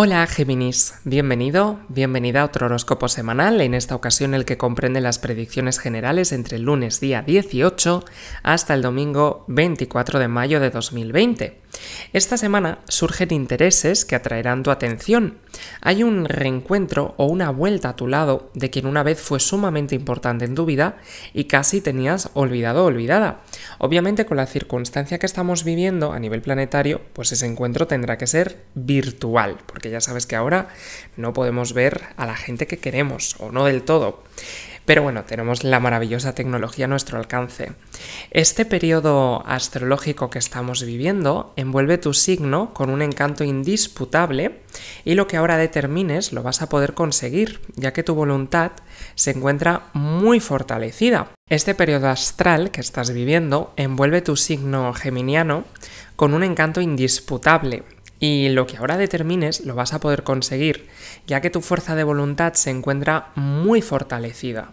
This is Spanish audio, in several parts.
Hola Géminis, bienvenido, bienvenida a otro horóscopo semanal, en esta ocasión el que comprende las predicciones generales entre el lunes día 18 hasta el domingo 24 de mayo de 2020. Esta semana surgen intereses que atraerán tu atención. Hay un reencuentro o una vuelta a tu lado de quien una vez fue sumamente importante en tu vida y casi tenías olvidado o olvidada. Obviamente con la circunstancia que estamos viviendo a nivel planetario, pues ese encuentro tendrá que ser virtual, porque ya sabes que ahora no podemos ver a la gente que queremos o no del todo. Pero bueno, tenemos la maravillosa tecnología a nuestro alcance. Este periodo astrológico que estamos viviendo envuelve tu signo con un encanto indisputable y lo que ahora determines lo vas a poder conseguir, ya que tu voluntad se encuentra muy fortalecida. Este periodo astral que estás viviendo envuelve tu signo geminiano con un encanto indisputable, y lo que ahora determines lo vas a poder conseguir, ya que tu fuerza de voluntad se encuentra muy fortalecida.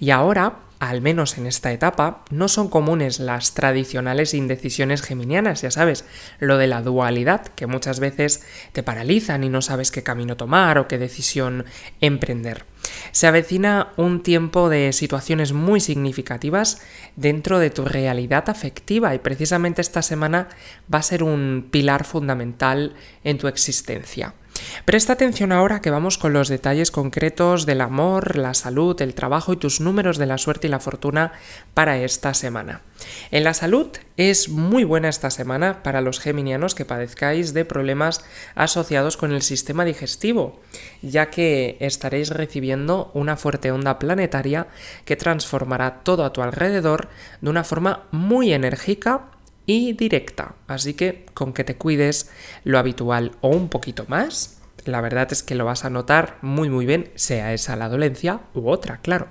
Y ahora, al menos en esta etapa, no son comunes las tradicionales indecisiones geminianas, ya sabes, lo de la dualidad, que muchas veces te paralizan y no sabes qué camino tomar o qué decisión emprender. Se avecina un tiempo de situaciones muy significativas dentro de tu realidad afectiva y precisamente esta semana va a ser un pilar fundamental en tu existencia. Presta atención ahora que vamos con los detalles concretos del amor, la salud, el trabajo y tus números de la suerte y la fortuna para esta semana. En la salud es muy buena esta semana para los geminianos que padezcáis de problemas asociados con el sistema digestivo, ya que estaréis recibiendo una fuerte onda planetaria que transformará todo a tu alrededor de una forma muy enérgica y directa. Así que con que te cuides lo habitual o un poquito más, la verdad es que lo vas a notar muy muy bien, sea esa la dolencia u otra, claro.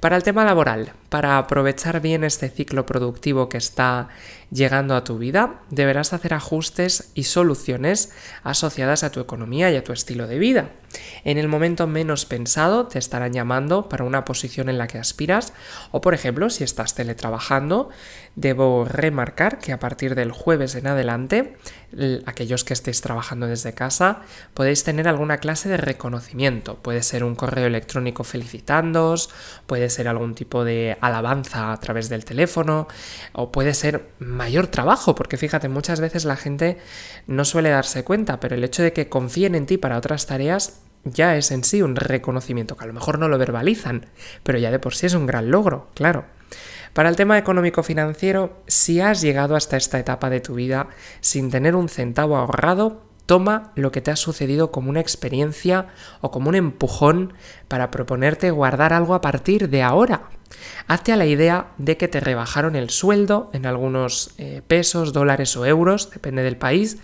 Para el tema laboral, para aprovechar bien este ciclo productivo que está llegando a tu vida, deberás hacer ajustes y soluciones asociadas a tu economía y a tu estilo de vida. En el momento menos pensado te estarán llamando para una posición en la que aspiras o por ejemplo si estás teletrabajando, debo remarcar que a partir del jueves en adelante, aquellos que estéis trabajando desde casa, podéis tener alguna clase de reconocimiento. Puede ser un correo electrónico felicitándoos, puede ser algún tipo de alabanza a través del teléfono o puede ser mayor trabajo, porque fíjate, muchas veces la gente no suele darse cuenta, pero el hecho de que confíen en ti para otras tareas ya es en sí un reconocimiento, que a lo mejor no lo verbalizan, pero ya de por sí es un gran logro, claro. Para el tema económico-financiero, si has llegado hasta esta etapa de tu vida sin tener un centavo ahorrado, toma lo que te ha sucedido como una experiencia o como un empujón para proponerte guardar algo a partir de ahora. Hazte a la idea de que te rebajaron el sueldo en algunos eh, pesos, dólares o euros, depende del país,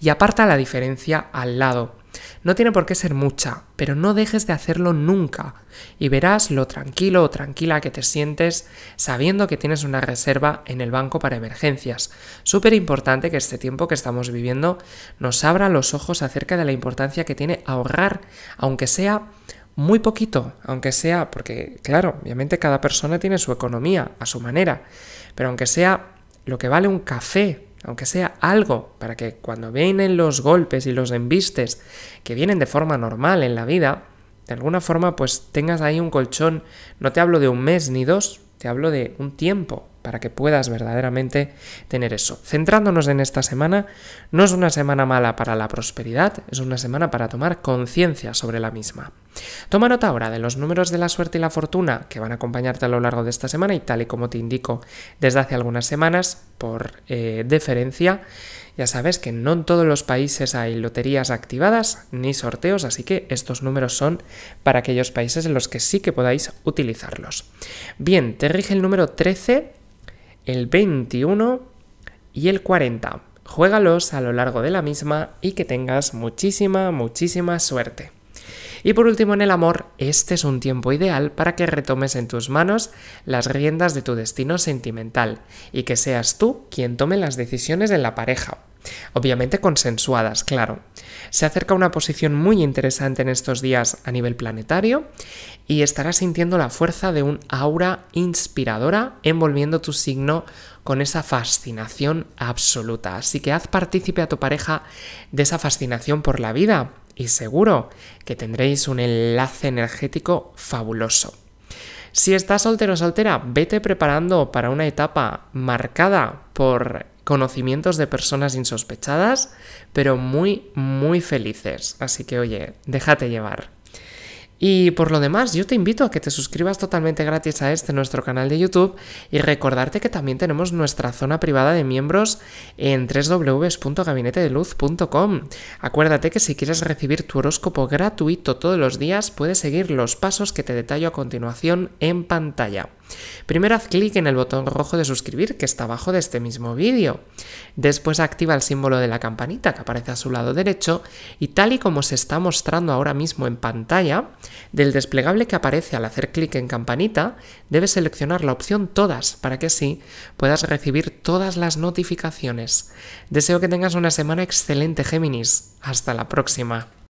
y aparta la diferencia al lado. No tiene por qué ser mucha, pero no dejes de hacerlo nunca y verás lo tranquilo o tranquila que te sientes sabiendo que tienes una reserva en el banco para emergencias. Súper importante que este tiempo que estamos viviendo nos abra los ojos acerca de la importancia que tiene ahorrar, aunque sea muy poquito, aunque sea, porque claro, obviamente cada persona tiene su economía a su manera, pero aunque sea lo que vale un café aunque sea algo, para que cuando vienen los golpes y los embistes que vienen de forma normal en la vida, de alguna forma pues tengas ahí un colchón, no te hablo de un mes ni dos, te hablo de un tiempo para que puedas verdaderamente tener eso. Centrándonos en esta semana, no es una semana mala para la prosperidad, es una semana para tomar conciencia sobre la misma. Toma nota ahora de los números de la suerte y la fortuna que van a acompañarte a lo largo de esta semana y tal y como te indico desde hace algunas semanas, por eh, deferencia. Ya sabes que no en todos los países hay loterías activadas ni sorteos, así que estos números son para aquellos países en los que sí que podáis utilizarlos. Bien, te rige el número 13, el 21 y el 40. Juégalos a lo largo de la misma y que tengas muchísima, muchísima suerte. Y por último, en el amor, este es un tiempo ideal para que retomes en tus manos las riendas de tu destino sentimental y que seas tú quien tome las decisiones en la pareja. Obviamente consensuadas, claro. Se acerca una posición muy interesante en estos días a nivel planetario y estarás sintiendo la fuerza de un aura inspiradora envolviendo tu signo con esa fascinación absoluta. Así que haz partícipe a tu pareja de esa fascinación por la vida y seguro que tendréis un enlace energético fabuloso. Si estás soltero o soltera, vete preparando para una etapa marcada por conocimientos de personas insospechadas, pero muy, muy felices. Así que oye, déjate llevar. Y por lo demás, yo te invito a que te suscribas totalmente gratis a este nuestro canal de YouTube y recordarte que también tenemos nuestra zona privada de miembros en www.gabinetedeluz.com. Acuérdate que si quieres recibir tu horóscopo gratuito todos los días, puedes seguir los pasos que te detallo a continuación en pantalla. Primero haz clic en el botón rojo de suscribir que está abajo de este mismo vídeo. Después activa el símbolo de la campanita que aparece a su lado derecho y tal y como se está mostrando ahora mismo en pantalla, del desplegable que aparece al hacer clic en campanita, debes seleccionar la opción todas para que sí puedas recibir todas las notificaciones. Deseo que tengas una semana excelente Géminis. Hasta la próxima.